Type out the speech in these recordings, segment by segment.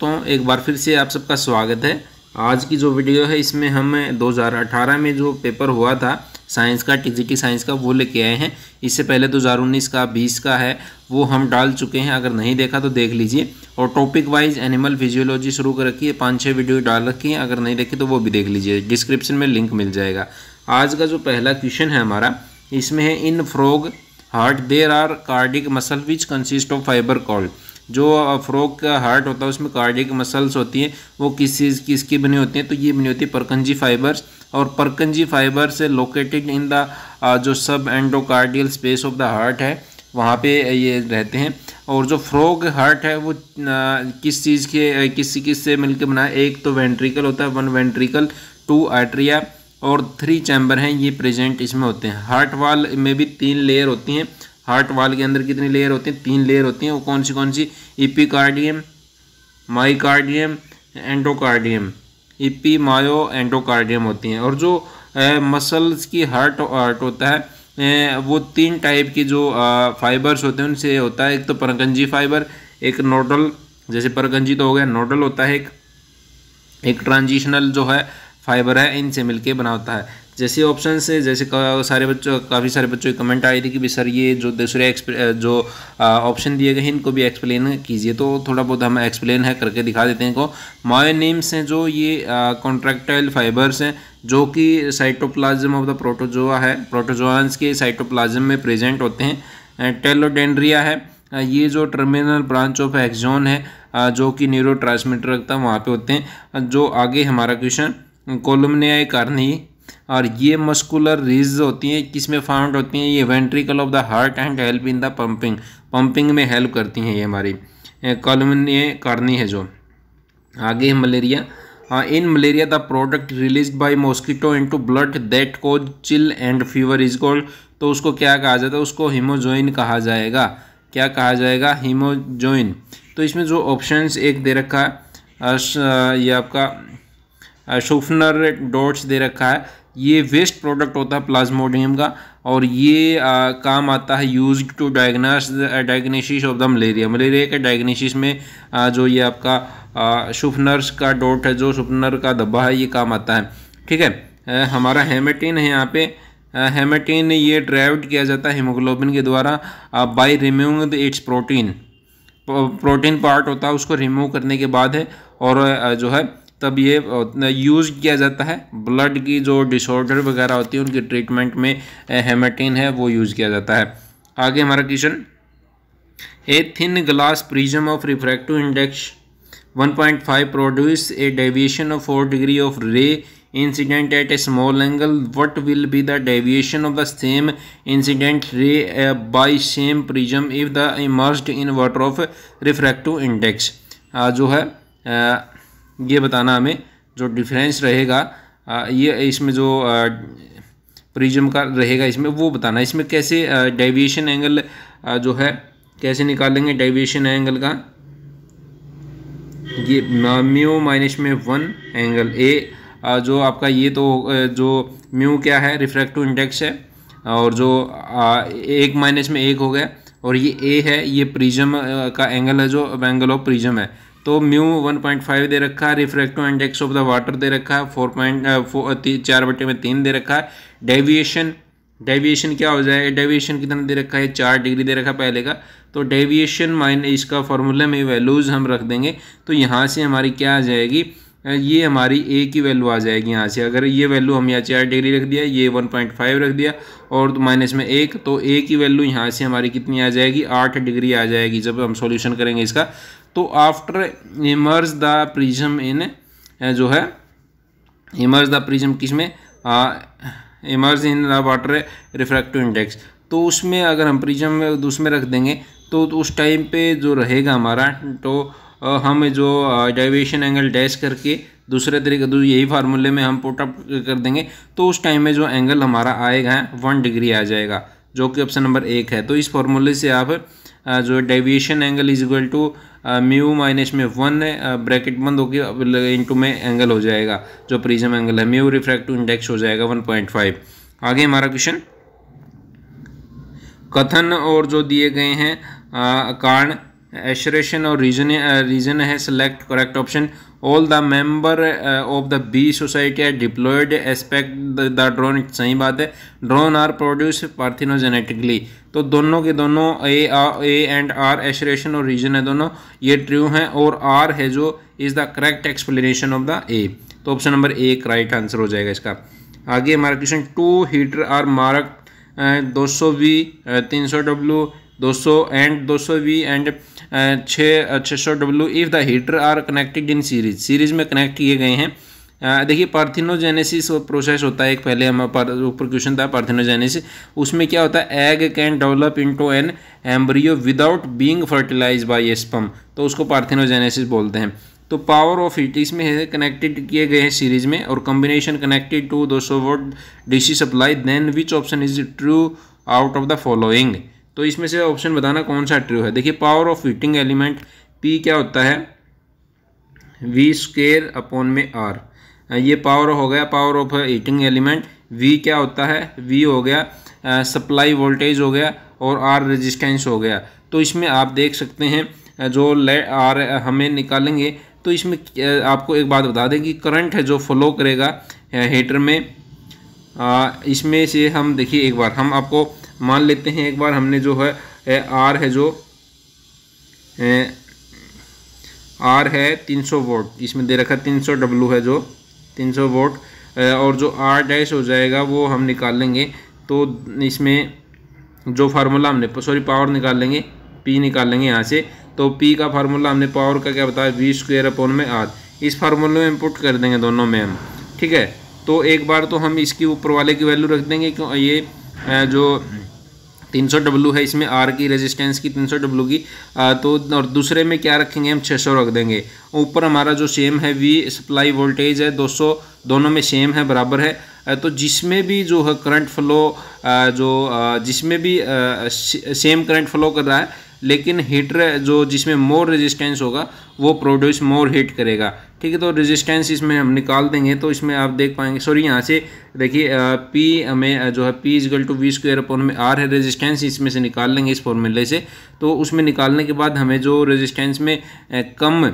दोस्तों एक बार फिर से आप सबका स्वागत है आज की जो वीडियो है इसमें हम 2018 में जो पेपर हुआ था साइंस का टीजीटी साइंस का वो लेके आए हैं इससे पहले 2019 का 20 का है वो हम डाल चुके हैं अगर नहीं देखा तो देख लीजिए और टॉपिक वाइज एनिमल फिजियोलॉजी शुरू कर रखी है पाँच छः वीडियो डाल रखी है अगर नहीं देखी तो वो भी देख लीजिए डिस्क्रिप्शन में लिंक मिल जाएगा आज का जो पहला क्वेश्चन है हमारा इसमें है in frog heart there are cardiac muscle which consist of fibre called जो फ़्रोक का हार्ट होता है उसमें कार्डिक मसल्स होती हैं वो किस चीज़ की इसकी बनी होती हैं तो ये बनी होती है परकंजी फाइबर्स और परकंजी फाइबर से लोकेटेड इन द जो sub endocardial space of the heart है वहाँ पे ये रहते हैं और जो फ्रॉग हार्ट है वो uh, किस चीज़ के किस किस से मिलकर बना एक तो वेंट्रिकल होता है वन वेंट्रिकल टू आर्ट्रिया और थ्री चैम्बर हैं ये प्रेजेंट इसमें होते हैं हार्ट वाल में भी तीन लेयर होती हैं हार्ट वाल के अंदर कितनी लेयर होती हैं तीन लेयर होती हैं वो कौन सी कौन सी epicardium myocardium endocardium epi myo endocardium होती हैं और जो मसल्स की हार्ट हार्ट होता है वो तीन टाइप की जो फाइबर्स होते हैं उनसे होता है एक तो परकंजी फाइबर एक नोडल जैसे परगंजी तो हो गया नोडल होता है एक एक ट्रांजिशनल जो है फाइबर है इनसे मिलके बना होता है जैसे ऑप्शन से जैसे सारे बच्चों काफ़ी सारे बच्चों की कमेंट आई थी कि भाई सर ये जो दूसरे जो ऑप्शन दिए गए हैं इनको भी एक्सप्लेन कीजिए तो थोड़ा बहुत हम एक्सप्लेन है करके दिखा देते हैं इनको नेम्स हैं जो ये कॉन्ट्रैक्टाइल फाइबर्स हैं जो कि साइटोप्लाज्म ऑफ द प्रोटोजोआ है प्रोटोजोआंस के साइटोप्लाज्म में प्रेजेंट होते हैं टेलोडेंड्रिया है ये जो टर्मिनल ब्रांच ऑफ एक्जोन है जो कि न्यूरो ट्रांसमीटर रखता है वहाँ पर होते हैं जो आगे हमारा क्वेश्चन कोलमनिया कार्नी और ये मस्कुलर रिज होती हैं किस में फाउंड होती हैं ये ventricle of the heart and help in the pumping pumping में हेल्प करती हैं ये हमारी कॉलम करनी है जो आगे है malaria in malaria the product release by mosquito into blood that cause chill and fever is called तो उसको क्या कहा जाता है उसको हीमोजोइन कहा जाएगा क्या कहा जाएगा हीमोजोइन तो इसमें जो ऑप्शंस एक दे रखा है ये आपका शोफनर डॉट्स दे रखा है ये वेस्ट प्रोडक्ट होता है प्लाज्मोडियम का और ये आ, काम आता है use to diagnose diagnosis of the malaria malaria के डायग्नेसिस में आ, जो ये आपका शुफनर्स का डॉट है जो शुफनर का धब्बा है ये काम आता है ठीक है आ, हमारा हेमेटिन है यहाँ पे हेमेटिन ये ड्राइव्ड किया जाता है हीमोग्लोबिन के द्वारा by removing its protein protein part होता है उसको रिमूव करने के बाद है और जो है तब ये यूज़ किया जाता है ब्लड की जो डिसऑर्डर वगैरह होती है उनके ट्रीटमेंट में हेमाटीन है वो यूज़ किया जाता है आगे हमारा question a thin glass prism of refractive index 1.5 produce a deviation of four degree of ray incident at a small angle what will be the deviation of the same incident ray by same prism if the emerge in water of refractive index जो है ये बताना हमें जो difference रहेगा ये इसमें जो प्रिज्म का रहेगा इसमें वो बताना इसमें कैसे डेविएशन एंगल जो है कैसे निकालेंगे डेविएशन एंगल का ये म्यू माइनस में वन एंगल ए जो आपका ये तो जो म्यू क्या है रिफ्रैक्टिव इंडेक्स है और जो एक माइनस में एक हो गया और ये ए है ये प्रिज्म का एंगल है जो एंगल ऑफ प्रिज्म है तो म्यू 1.5 दे रखा है refractive index of the water दे रखा है फोर पॉइंट चार बटे में तीन दे रखा है डेविएशन डेविएशन क्या हो जाएगा डेविएशन कितना दे रखा है चार डिग्री दे रखा है पहले का तो डेविएशन माइन इसका फॉर्मूला में वैल्यूज़ हम रख देंगे तो यहाँ से हमारी क्या आ जाएगी ये हमारी ए की वैल्यू आ जाएगी यहाँ से अगर ये वैल्यू हम यहाँ चार डिग्री रख दिया ये वन पॉइंट फाइव रख दिया और तो माइनस में एक तो ए की वैल्यू यहाँ से हमारी कितनी आ जाएगी आठ डिग्री आ जाएगी जब हम सॉल्यूशन करेंगे इसका तो after emerge the prism in जो है इमर्ज द प्रिज्म किस में emerge in the water refractive index तो उसमें अगर हम प्रिज्म उसमें रख देंगे तो, तो उस टाइम पर जो रहेगा हमारा तो हम जो डाइवेशन एंगल डैश करके दूसरे तरीके दूसरे यही फार्मूले में हम पुटअप कर देंगे तो उस टाइम में जो एंगल हमारा आएगा वन डिग्री आ जाएगा जो कि ऑप्शन नंबर एक है तो इस फार्मूले से आप जो deviation angle is equal to mu minus में वन ब्रैकेट बंद होकर इंटू में एंगल हो जाएगा जो प्रिज्म एंगल है म्यू रिफ्रैक्टिव इंडेक्स हो जाएगा वन पॉइंट फाइव आगे हमारा क्वेश्चन कथन और जो दिए गए हैं कारण एशरेशन और रीजन रीजन है select correct option all the member of the bee society are diploid except the drone सही बात है ड्रोन आर प्रोड्यूस पार्थिनोजेनेटिकली तो दोनों के दोनों ए ए एंड आर एशरेशन और रीजन है दोनों ये ट्रू हैं और आर है जो is the correct explanation of the A तो option number A right answer हो जाएगा इसका आगे हमारा question two heater are mark दो सौ वी तीन सौ डब्ल्यू 200 एंड 200 वी एंड छः छः सौ W if the heater are connected in series series में कनेक्ट किए गए हैं देखिए पार्थिनोजेनेसिस प्रोसेस होता है एक पहले हम ऊपर क्वेश्चन था पार्थिनोजेनेसिस उसमें क्या होता है egg can develop into an embryo without being fertilize by sperm तो उसको पार्थिनोजेनेसिस बोलते हैं तो पावर ऑफ हीट इसमें है कनेक्टेड किए गए हैं सीरीज में और कॉम्बिनेशन कनेक्टेड टू दो सौ volt supply then which option is true out of the following तो इसमें से ऑप्शन बताना कौन सा ट्रू है देखिए power of heating element P क्या होता है वी स्केयर अपॉन में आर ये पावर हो गया power of heating element V क्या होता है वी हो गया सप्लाई वोल्टेज हो गया और आर रेजिस्टेंस हो गया तो इसमें आप देख सकते हैं जो ले आर हमें निकालेंगे तो इसमें आपको एक बात बता दें कि करंट है जो फ्लो करेगा हीटर में इसमें से हम देखिए एक बार हम आपको मान लेते हैं एक बार हमने जो है आर है जो आर है 300 वोट इसमें दे रखा है तीन डब्लू है जो 300 वोट और जो आर डैश हो जाएगा वो हम निकाल लेंगे तो इसमें जो फार्मूला हमने सॉरी पावर निकाल लेंगे पी निकाल लेंगे यहाँ से तो पी का फार्मूला हमने पावर का क्या बताया वी स्क्वेयर अपॉन में आर इस फार्मूले में इनपुट कर देंगे दोनों में हम ठीक है तो एक बार तो हम इसकी ऊपर वाले की वैल्यू रख देंगे क्यों ये जो तीन सौ डब्लू है इसमें आर की रेजिस्टेंस की तीन सौ डब्लू की आ, तो और दूसरे में क्या रखेंगे हम छः सौ रख देंगे ऊपर हमारा जो सेम है वी सप्लाई वोल्टेज है दो सौ दोनों में सेम है बराबर है तो जिसमें भी जो है करंट फ्लो जो जिसमें भी सेम करंट फ्लो कर रहा है लेकिन हीटर जो जिसमें मोर रेजिस्टेंस होगा वो प्रोड्यूस मोर हीट करेगा ठीक है तो रेजिस्टेंस इसमें हम निकाल देंगे तो इसमें आप देख पाएंगे सॉरी यहाँ से देखिए पी हमें जो है P equal to V square upon में आर है रेजिस्टेंस इसमें से निकाल लेंगे इस फॉर्मूले से तो उसमें निकालने के बाद हमें जो रेजिस्टेंस में कम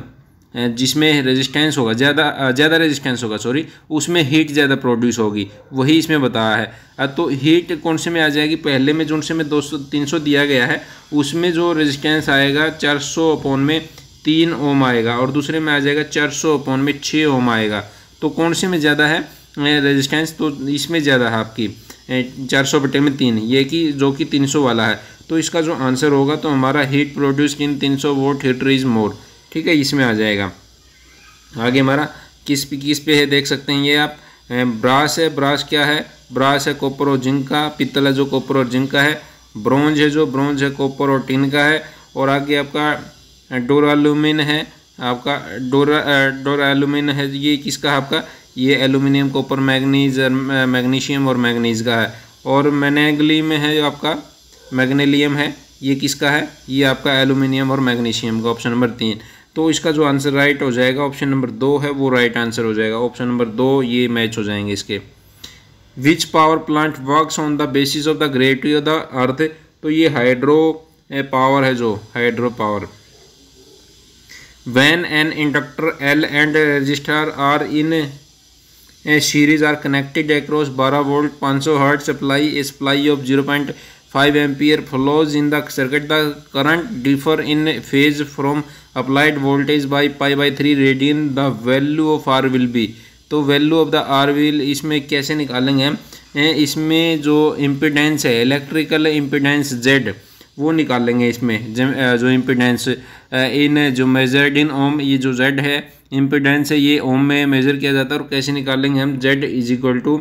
जिसमें रेजिस्टेंस होगा ज़्यादा ज़्यादा रेजिस्टेंस होगा सॉरी उसमें हीट ज़्यादा प्रोड्यूस होगी वही इसमें बताया है तो हीट कौन से में आ जाएगी पहले में जो से में दो सौ तीन सौ दिया गया है उसमें जो रेजिस्टेंस आएगा चार सौ अपॉन में तीन ओम आएगा और दूसरे में आ जाएगा चार सौ अपॉन में छः ओम आएगा तो कौन से में ज़्यादा है रेजिस्टेंस तो इसमें ज़्यादा है आपकी चार सौ बटे में तीन ये कि जो कि तीन सौ वाला है तो इसका जो आंसर होगा तो हमारा हीट प्रोड्यूस इन तीन सौ वोट हीटर इज़ मोर ठीक है इसमें आ जाएगा आगे हमारा किस पे किस पे है देख सकते हैं ये आप ब्रास है ब्रास क्या है ब्रास है कॉपर और जिंक का पित्तल है जो कॉपर और जिंक का है ब्रोंज है जो ब्रोंज है कॉपर और टिन का है और आगे आपका डोरालूमिन है आपका डोरा डोरालूमिन है ये किसका आपका ये एलुमिनियम कॉपर मैगनीज मैग्नीशियम और मैगनीज का है और में है जो आपका मैग्नेलियम है ये किसका है ये आपका एलुमिनियम और मैग्नीशियम का ऑप्शन नंबर तीन तो इसका जो आंसर राइट हो जाएगा ऑप्शन नंबर दो है वो राइट आंसर हो जाएगा ऑप्शन नंबर दो ये मैच हो जाएंगे इसके which power plant works on the basis of the gravity of the earth तो ये हाइड्रो पावर है जो hydro power when an inductor L and resistor R in series are connected across 12 volt 500 सौ hertz supply a supply of zero point five ampere flows in the circuit the current differ in phase from applied voltage by pi by three radian the value of are will be तो value of the R will इसमें कैसे निकालेंगे इसमें जो impedance है electrical impedance Z वो निकालेंगे इसमें जो इम्पिडेंस इन जो मेजर्ड इन ओम ये जो जेड है इम्पिडेंस है ये ओम में मेजर किया जाता है और कैसे निकालेंगे हम Z is equal to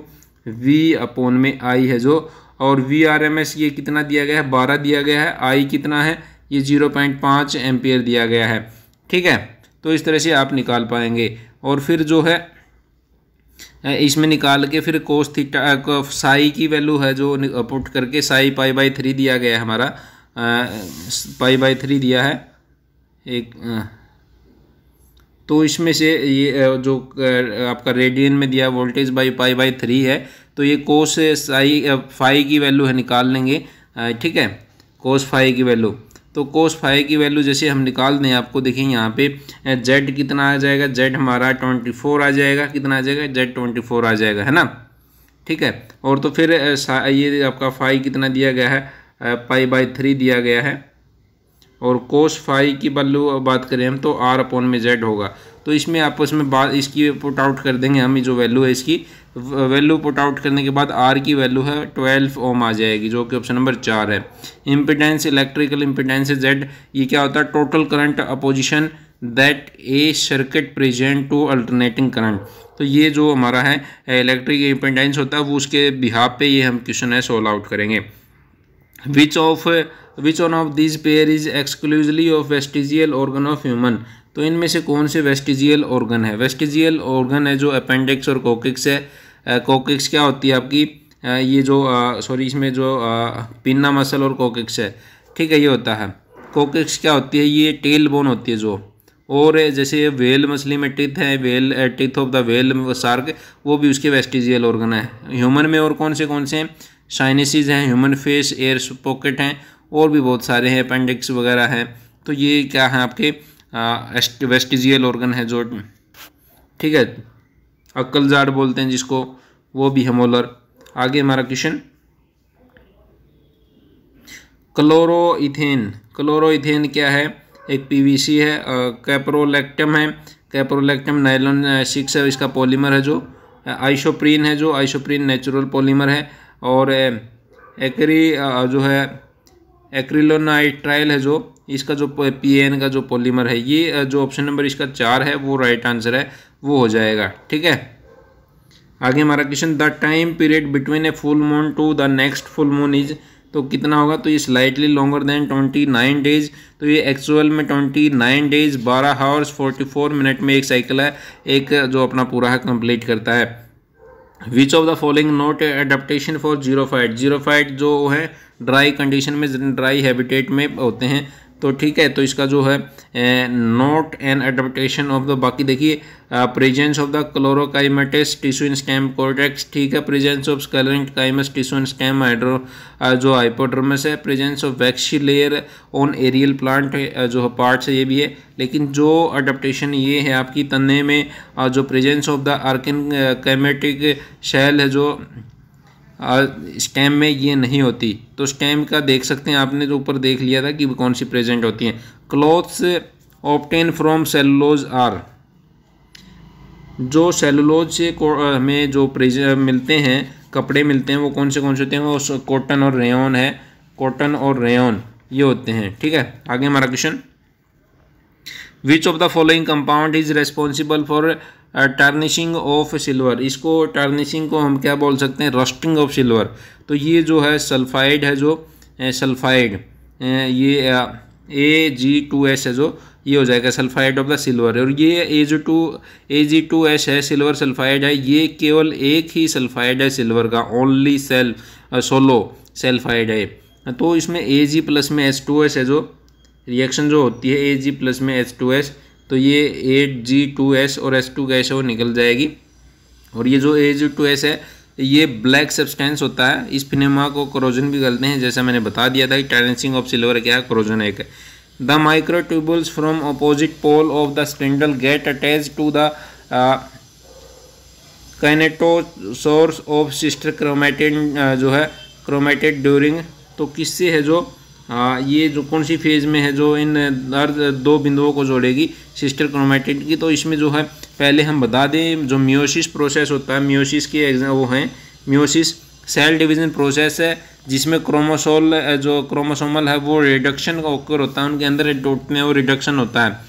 V upon में आई है जो और वी आर एम एस ये कितना दिया गया है बारह दिया गया है आई कितना है ये जीरो पॉइंट पाँच एम्पियर दिया गया है ठीक है तो इस तरह से आप निकाल पाएंगे और फिर जो है इसमें निकाल के फिर कोस थीटा साई की वैल्यू है जो पुट करके साई पाई बाई थ्री दिया गया है हमारा आ, पाई बाई थ्री दिया है एक आ, तो इसमें से ये जो आपका रेडियन में दिया voltage by pi by three है तो ये कोस साई फाई की वैल्यू है निकाल लेंगे ठीक है कोस फाई की वैल्यू तो कोस फाइव की वैल्यू जैसे हम निकाल दें आपको देखिए यहाँ पे जेड कितना आ जाएगा जेड हमारा ट्वेंटी फोर आ जाएगा कितना आ जाएगा जेड ट्वेंटी फोर आ जाएगा है ना ठीक है और तो फिर ये आपका फाइव कितना दिया गया है पाई बाई थ्री दिया गया है और कोस फाइव की वैल्यू बात करें हम तो आर अपॉन में जेड होगा तो इसमें आपस में बात इसकी पुट आउट कर देंगे हम जो वैल्यू है इसकी वैल्यू पुट आउट करने के बाद आर की वैल्यू है ट्वेल्व ओम आ जाएगी जो कि ऑप्शन नंबर चार है इम्पिडेंस इलेक्ट्रिकल इम्पिडेंस जेड ये क्या होता है total current opposition that a circuit present to alternating current तो ये जो हमारा है इलेक्ट्रिक इम्पिटेंस होता है वो उसके बिहाब पे ये हम क्वेश्चन है सोल्व आउट करेंगे which of which one of this pair is exclusively of vestigial organ of human तो इनमें से कौन से वेस्टिजियल ऑर्गन है वेस्टिजियल ऑर्गन है जो अपेंडिक्स और कोकिक्स है कोकिक्स क्या होती है आपकी आ, ये जो सॉरी इसमें जो आ, पिन्ना मसल और कोकिक्स है ठीक है ये होता है कोकिक्स क्या होती है ये टेल बोन होती है जो और जैसे वेल मछली में टिथ है whale teeth of the whale shark वो भी उसके वेस्टिजियल ऑर्गन है ह्यूमन में और कौन से कौन से साइनसिस हैं ह्यूमन फेस एयर पॉकेट हैं और भी बहुत सारे हैं अपेंडिक्स वगैरह हैं तो ये क्या है आपके वेस्टिजियल हाँ, ऑर्गन है जो ठीक है अक्कल जाड बोलते हैं जिसको वो भी है मोलर आगे हमारा क्वेश्चन क्लोरोइथेन क्लोरोइथेन क्या है एक पीवीसी है कैप्रोलैक्टम है कैप्रोलैक्टम नाइलॉन सिक्स है इसका पॉलीमर है जो आइसोप्रीन है जो आइसोप्रीन नेचुरल पॉलीमर है और एक्री जो है एक्रिलोनाइट्राइल है जो इसका जो पी का जो पॉलीमर है ये जो ऑप्शन नंबर इसका चार है वो राइट आंसर है वो हो जाएगा ठीक है आगे हमारा question the time period between a full moon to the next full moon is तो कितना होगा तो ये slightly longer than twenty nine days तो ये एक्चुअल में ट्वेंटी नाइन डेज बारह आवर्स फोर्टी फोर मिनट में एक साइकिल है एक जो अपना पूरा है कंप्लीट करता है which of the following not adaptation for xerophyte xerophyte जो है ड्राई कंडीशन में ड्राई हैबिटेट में होते हैं तो ठीक है तो इसका जो है not an adaptation of the बाकी देखिए presence of the chlorenchymatous tissue in stem cortex ठीक है presence of sclerenchymatous tissue in stem hydro जो हाइपोड्रमस है presence of waxy layer on aerial plant जो पार्ट्स है ये भी है लेकिन जो अडप्टेशन ये है आपकी तने में जो presence of the aerenchymatic शैल है जो स्कैम में ये नहीं होती तो स्कैम का देख सकते हैं आपने जो तो ऊपर देख लिया था कि कौन सी प्रेजेंट होती हैं clothes obtain from cellulose are जो सेलुलोज से हमें जो प्रेज मिलते हैं कपड़े मिलते हैं वो कौन से कौन से होते हैं वो कॉटन और रेन है कॉटन और रेन ये होते हैं ठीक है आगे हमारा question which of the following compound is responsible for tarnishing of silver इसको टर्निशिंग को हम क्या बोल सकते हैं रस्टिंग ऑफ सिल्वर तो ये जो है सल्फाइड है जो सल्फाइड uh, uh, ये ए जी टू एस है जो ये हो जाएगा सल्फाइड ऑफ द सिल्वर और ये ए जो two A G two S है सिल्वर सल्फाइड है ये केवल एक ही सल्फाइड है सिल्वर का ओनली सेल सोलो सल्फाइड है तो इसमें ए जी प्लस में एस टू एस है जो रिएक्शन जो होती है ए जी प्लस में एस टू एस तो ये एट जी टू एस और एस टू गैस है वो निकल जाएगी और ये जो ए जी टू एस है ये ब्लैक सब्सटेंस होता है इस फिनेमा को क्रोजन भी गलते हैं जैसा मैंने बता दिया था कि टैलेंसिंग ऑफ सिल्वर क्या है क्रोजन एक है the microtubules from opposite pole of the spindle get attach to the kinetochores of sister chromatid जो है क्रोमेटेड ड्यूरिंग तो किससे है जो आ, हाँ, ये जो कौन सी फेज़ में है जो इन हर दो बिंदुओं को जोड़ेगी सिस्टर क्रोमेटिड की तो इसमें जो है पहले हम बता दें जो म्योसिस प्रोसेस होता है म्योसिस के एग्जाम वो हैं म्योसिस सेल डिवीज़न प्रोसेस है जिसमें क्रोमोसोल जो क्रोमोसोमल है वो रिडक्शन का ओकर होता है उनके अंदर टूटने में वो रिडक्शन होता है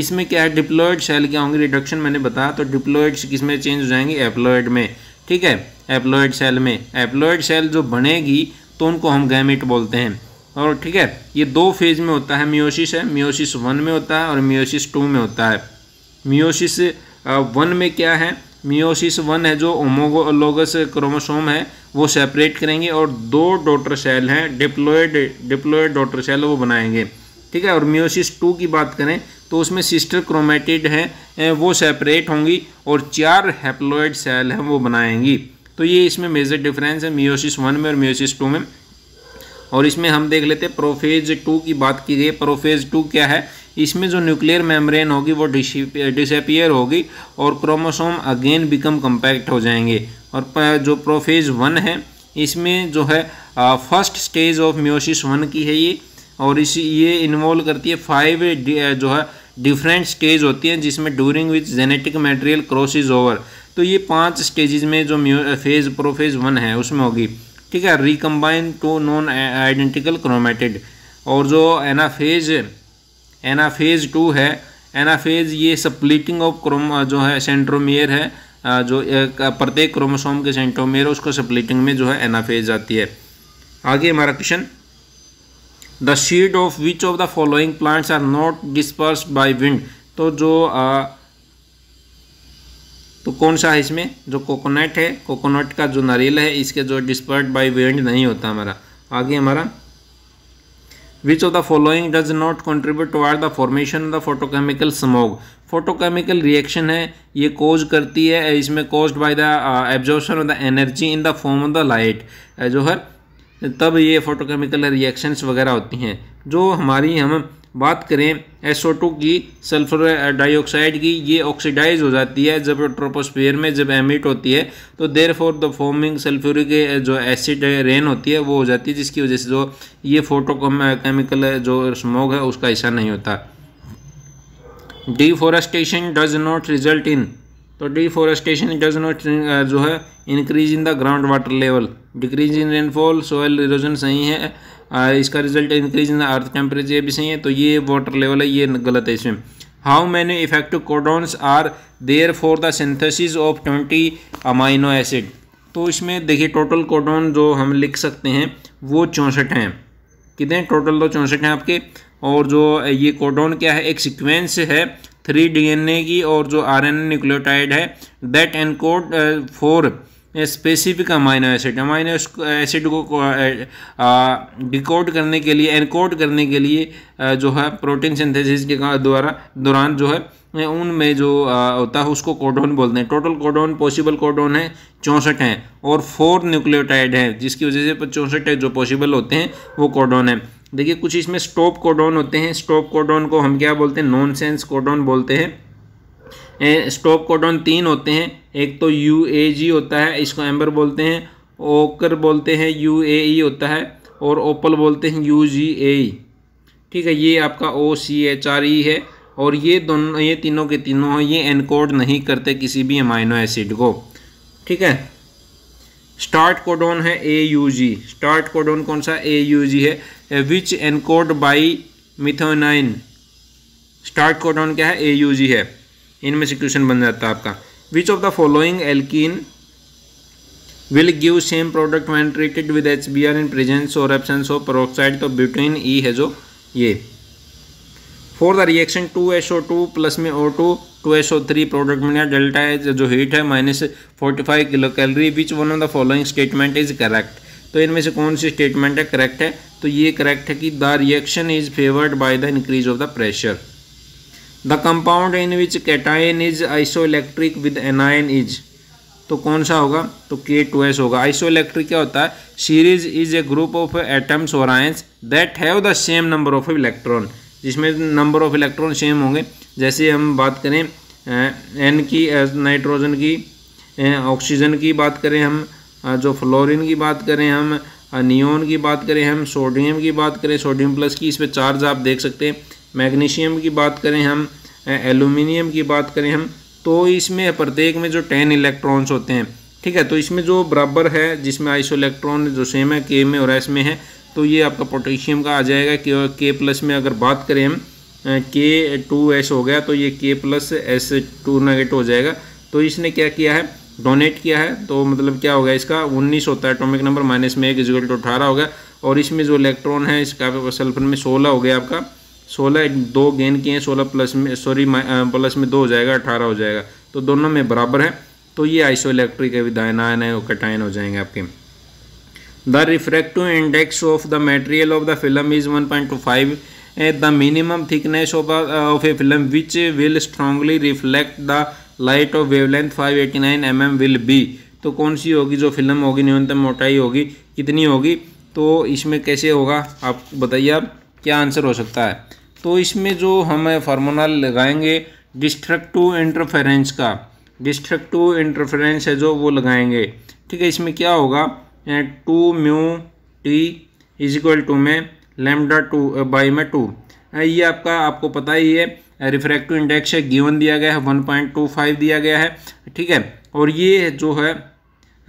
इसमें क्या है डिप्लोइड सेल क्या होंगे रिडक्शन मैंने बताया तो डिप्लोइड्स किस में चेंज हो जाएंगे एप्लोइड में ठीक है एप्लोइड सेल में एप्लोइड सेल जो बनेगी तो उनको हम गैमिट बोलते हैं और ठीक है ये दो फेज में होता है मियोसिस है मियोसिस वन में होता है और मियोसिस टू में होता है मियोसिस वन uh, में क्या है मियोसिस वन है जो ओमोगोलोगस क्रोमोसोम है वो सेपरेट करेंगे और दो डॉटर सेल हैं डिप्लोइड डिप्लोइड डॉटर सेल वो बनाएंगे ठीक है और मियोसिस टू की बात करें तो उसमें सिस्टर क्रोमेटिड हैं uh, वो सेपरेट होंगी और चार हैप्लोइड सेल हैं वो बनाएंगी तो ये इसमें मेजर डिफरेंस है मियोसिस वन में और मियोसिस टू में और इसमें हम देख लेते हैं प्रोफेज टू की बात की गई प्रोफेज टू क्या है इसमें जो न्यूक्लियर मेम्ब्रेन होगी वो डिसअपियर होगी और क्रोमोसोम अगेन बिकम कम्पैक्ट हो जाएंगे और जो प्रोफेज वन है इसमें जो है first stage of meiosis one की है ये और इस ये इन्वॉल्व करती है फाइव जो है डिफरेंट स्टेज होती हैं जिसमें during which genetic material crosses over तो ये पांच स्टेजेस में जो फेज प्रोफेज वन है उसमें होगी ठीक है recombine two non identical chromatid और जो एनाफेज एनाफेज टू है एनाफेज ये स्प्लिटिंग ऑफ क्रोम जो है सेंट्रोमियर है जो प्रत्येक क्रोमोसोम के सेंट्रोमियर उसको स्प्लिटिंग में जो है एनाफेज आती है आगे हमारा question the seed of which of the following plants are not disperse by wind तो जो आ, तो कौन सा है इसमें जो कोकोनट है कोकोनट का जो नारियल है इसके जो डिस्पर्ट बाई वेंड नहीं होता हमारा आगे हमारा which of the following does not contribute to the formation of the photochemical smog photochemical reaction है ये कोज करती है इसमें cause by the absorption of the energy in the form of the light जो है तब ये फोटोकेमिकल रिएक्शंस वगैरह होती हैं जो हमारी हम बात करें SO2 की सल्फर डाइऑक्साइड की ये ऑक्सीडाइज हो जाती है जब ट्रोपोस्फेयर में जब एमिट होती है तो therefore the forming sulphuric जो एसिड रेन होती है वो हो जाती है जिसकी वजह से जो ये फोटो केमिकल जो स्मोक है उसका हिस्सा नहीं होता deforestation does not result in तो डिफॉरेस्टेशन डज नॉट जो है increase in the ground water level decrease in rainfall soil erosion सही है इसका result increase in earth temperature भी सही है तो ये वाटर लेवल है ये गलत है इसमें how many effective codons are there for the synthesis of twenty amino acid तो इसमें देखिए टोटल कोडोन जो हम लिख सकते हैं वो चौंसठ हैं कितने टोटल तो चौंसठ हैं आपके और जो ये कोडोन क्या है एक सिक्वेंस है थ्री डीएनए की और जो आरएनए न्यूक्लियोटाइड है that encode four specific amino acid amino acid को डिकोड करने के लिए एनकोड करने के लिए जो है प्रोटीन सिंथेसिस के द्वारा दौरान जो है उनमें जो होता है उसको कोडोन बोलते हैं टोटल कोडोन पॉसिबल कोडोन है चौंसठ हैं और फोर न्यूक्लियोटाइड हैं जिसकी वजह से चौंसठ है जो पॉसिबल होते हैं वो कोडोन है देखिए कुछ इसमें स्टॉप कोडोन होते हैं स्टॉप कोडोन को हम क्या बोलते हैं नॉन सेंस कोडोन बोलते हैं स्टॉप कोडॉन तीन होते हैं एक तो यू ए जी होता है इसको एम्बर बोलते हैं ओकर बोलते हैं यू ए ई होता है और ओपल बोलते हैं यू जी ए ई ठीक है ये आपका ओ सी एच आर ई है और ये दोनों ये तीनों के तीनों ये एनकोड नहीं करते किसी भी अमाइनो एसिड को ठीक है स्टार्ट कोडोन है A U G start codon कौन सा ए यू जी है which encode by methionine start codon क्या है ए यू जी है इनमें से क्वेश्चन बन जाता है आपका which of the following alkene will give same product when treated with H B R in presence और एबसेंस ऑफ peroxide तो बिटवीन ई है जो ये for the reaction two S O two plus में O two two S O three product मिला delta है जो heat है minus forty five kilo calorie which one of the following statement is correct तो इनमें से कौन सी स्टेटमेंट है करेक्ट है तो ये करेक्ट है कि the reaction is favoured by the increase of the pressure the compound in which cation is isoelectric with anion is तो कौन सा होगा तो के टू एस होगा आइसोइलेक्ट्रिक क्या होता है series is a group of atoms और ions that have the same number of electron जिसमें नंबर ऑफ इलेक्ट्रॉन सेम होंगे जैसे हम बात करें एन की नाइट्रोजन की ऑक्सीजन की बात करें हम जो फ्लोरीन की बात करें हम नियोन की बात करें हम सोडियम की बात करें सोडियम प्लस की इस पर चार्ज आप देख सकते हैं मैग्नीशियम की बात करें हम एलुमिनियम की बात करें हम तो इसमें प्रत्येक में जो टेन इलेक्ट्रॉन्स होते हैं ठीक है तो इसमें जो बराबर है जिसमें आइसो इलेक्ट्रॉन जो सेम है के में और एस में है तो ये आपका पोटेशियम का आ जाएगा के के प्लस में अगर बात करें हम के टू एस हो गया तो ये के प्लस एस टू नगेट हो जाएगा तो इसने क्या किया है डोनेट किया है तो मतलब क्या होगा इसका 19 होता है एटोमिक नंबर माइनस में एक इजिकल टू अठारह होगा और इसमें जो इलेक्ट्रॉन है इसका सल्फर में सोलह हो गया आपका सोलह दो गेन किए हैं सोलह प्लस में सॉरी प्लस uh, में दो हो जाएगा अठारह हो जाएगा तो दोनों में बराबर है तो ये आइसो इलेक्ट्रिक विधायनायन है और कटायन हो जाएंगे आपके the refractive index of the material of the film is one point two five the minimum thickness of of a film which will strongly reflect the light of wavelength 589 mm will be तो कौन सी होगी जो film होगी न्यूनतम मोटाई होगी कितनी होगी तो इसमें कैसे होगा आप बताइए आप क्या आंसर हो सकता है तो इसमें जो हम फार्मूला लगाएंगे डिस्ट्रक्टिव इंटरफेरेंस का डिस्ट्रक्टिव इंटरफेरेंस है जो वो लगाएंगे ठीक है इसमें क्या होगा two mu T is equal to में लेमडा टू बाई में टू ये आपका आपको पता ही है रिफ्रैक्टिव इंडेक्स है गिवन दिया गया है वन पॉइंट टू फाइव दिया गया है ठीक है और ये जो है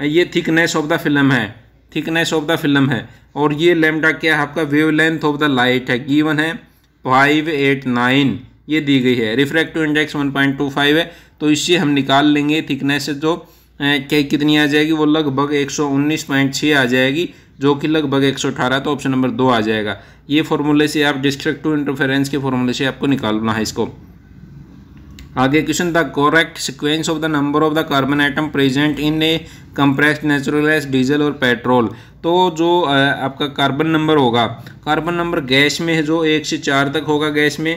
ये थिकनेस ऑफ द फिल्म है थिकनेस ऑफ द फिल्म है और ये लेमडा क्या है आपका wavelength of the light है गिवन है फाइव एट नाइन ये दी गई है refractive index one point two five है तो इससे हम निकाल लेंगे थिकनेस जो क्या कितनी आ जाएगी वो लगभग एक सौ उन्नीस पॉइंट छः आ जाएगी जो कि लगभग एक सौ अठारह तो ऑप्शन नंबर दो आ जाएगा ये फॉर्मूले से आप डिस्ट्रक्टिव इंटरफेरेंस के फॉर्मूले से आपको निकालना है इसको आगे question the correct sequence of the number of the carbon atom present in a compressed natural gas diesel और पेट्रोल तो जो आपका कार्बन नंबर होगा कार्बन नंबर गैस में है जो एक से चार तक होगा गैस में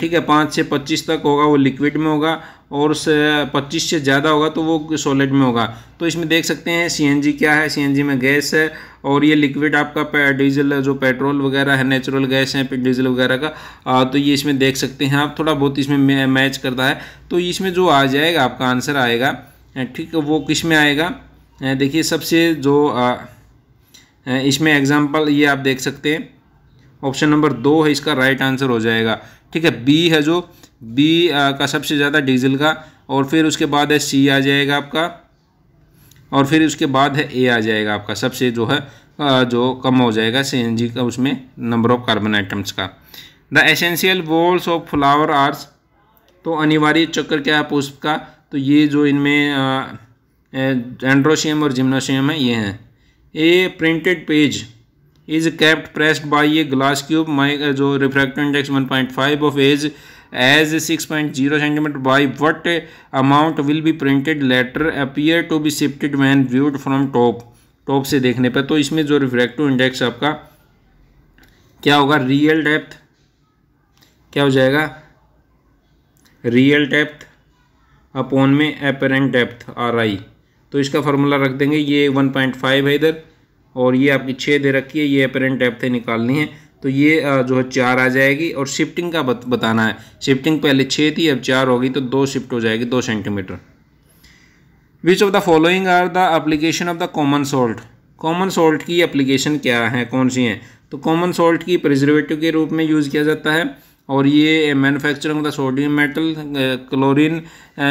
ठीक है पाँच से पच्चीस तक होगा वो लिक्विड में होगा और उस पच्चीस से ज़्यादा होगा तो वो सॉलिड में होगा तो इसमें देख सकते हैं सीएनजी क्या है सीएनजी में गैस है और ये लिक्विड आपका डीजल जो पेट्रोल वगैरह है नेचुरल गैस है डीजल वगैरह का आ, तो ये इसमें देख सकते हैं आप थोड़ा बहुत इसमें मैच करता है तो इसमें जो आ जाएगा आपका आंसर आएगा ठीक है वो किस में आएगा देखिए सबसे जो आ, इसमें एग्जाम्पल ये आप देख सकते हैं ऑप्शन नंबर दो है इसका राइट आंसर हो जाएगा ठीक है बी है जो बी का सबसे ज़्यादा डीजल का और फिर उसके बाद है सी आ जाएगा आपका और फिर उसके बाद है ए आ जाएगा आपका सबसे जो है जो कम हो जाएगा जी का उसमें नंबर ऑफ कार्बन आइटम्स का the essential whorls of flower आर्स तो अनिवार्य चक्कर क्या है पुष्प का तो ये जो इनमें एंड्रोशियम और जिम्नोशियम है ये हैं a printed page is kept pressed by a glass cube माई जो refract index one point five of edge edge six point zero centimetre by what amount will be printed letter appear to be when when viewed from top top से देखने पर तो इसमें जो refractive index आपका क्या होगा रियल डेप्थ क्या हो जाएगा रियल डेप्थ अपॉन में अपेरेंट डेप्थ आर आई तो इसका फॉर्मूला रख देंगे ये वन पॉइंट फाइव है इधर और ये आपकी छः दे रखी है ये अपेरेंट डेप्थ है निकालनी है तो ये जो है चार आ जाएगी और शिफ्टिंग का बत, बताना है शिफ्टिंग पहले छः थी अब चार होगी तो दो शिफ्ट हो जाएगी दो centimetre which of the following are the application of the common salt common salt की अप्लीकेशन क्या है कौन सी हैं तो कॉमन सॉल्ट की प्रिजर्वेटिव के रूप में यूज़ किया जाता है और ये manufacturing of the sodium metal chlorine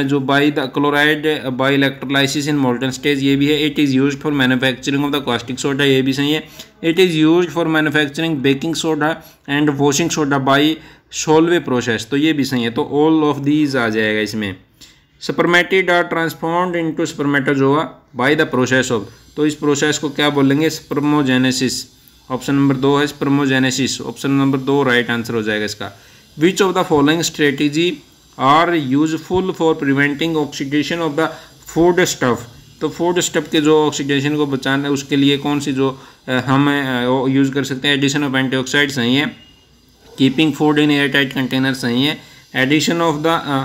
जो by the chloride by electrolysis in molten stage ये भी है it is used for manufacturing of the caustic soda ये भी सही है it is used for manufacturing baking soda and washing soda by Solvay process तो ये भी सही है तो ऑल ऑफ दीज आ जाएगा इसमें spermatid are transformed into spermatozoa by the process of तो इस प्रोसेस को क्या बोलेंगे स्पर्मोजेनेसिस ऑप्शन नंबर दो है स्प्रमोजेनेसिस ऑप्शन नंबर दो राइट आंसर हो जाएगा इसका which of the following strategy are useful for preventing oxidation of the food stuff तो फूड स्टफ के जो ऑक्सीडेशन को बचाना है उसके लिए कौन सी जो हम यूज़ कर सकते हैं एडिशन ऑफ एंटीऑक्साइड सही है keeping food in air tight container सही है addition of the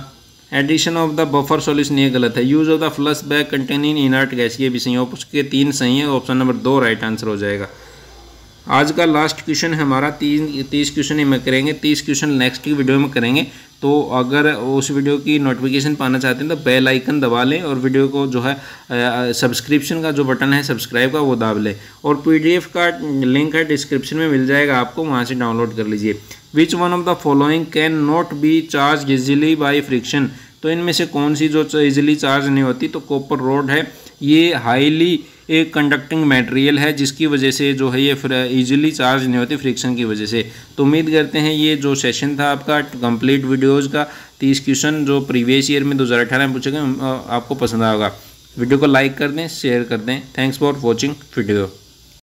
addition of the buffer solution ये गलत है use of the flush bag containing inert gas ये भी सही है उसके तीन सही है ऑप्शन नंबर दो राइट आंसर हो जाएगा आज का लास्ट क्वेश्चन है हमारा तीन तीस क्वेश्चन में करेंगे तीस क्वेश्चन नेक्स्ट की वीडियो में करेंगे तो अगर उस वीडियो की नोटिफिकेशन पाना चाहते हैं तो बेल आइकन दबा लें और वीडियो को जो है सब्सक्रिप्शन का जो बटन है सब्सक्राइब का वो दाब लें और पीडीएफ का लिंक है डिस्क्रिप्शन में मिल जाएगा आपको वहाँ से डाउनलोड कर लीजिए which one of the following can not be charge easily by friction तो इनमें से कौन सी जो इजिली चार्ज नहीं होती तो कॉपर रोड है ये हाईली एक कंडक्टिंग मटेरियल है जिसकी वजह से जो है ये इजीली चार्ज नहीं होती फ्रिक्शन की वजह से तो उम्मीद करते हैं ये जो सेशन था आपका कंप्लीट वीडियोज़ का तीस क्वेश्चन जो प्रीवियस ईयर में दो हज़ार में पूछे गए आपको पसंद आएगा वीडियो को लाइक कर दें शेयर कर दें थैंक्स फॉर वॉचिंग वीडियो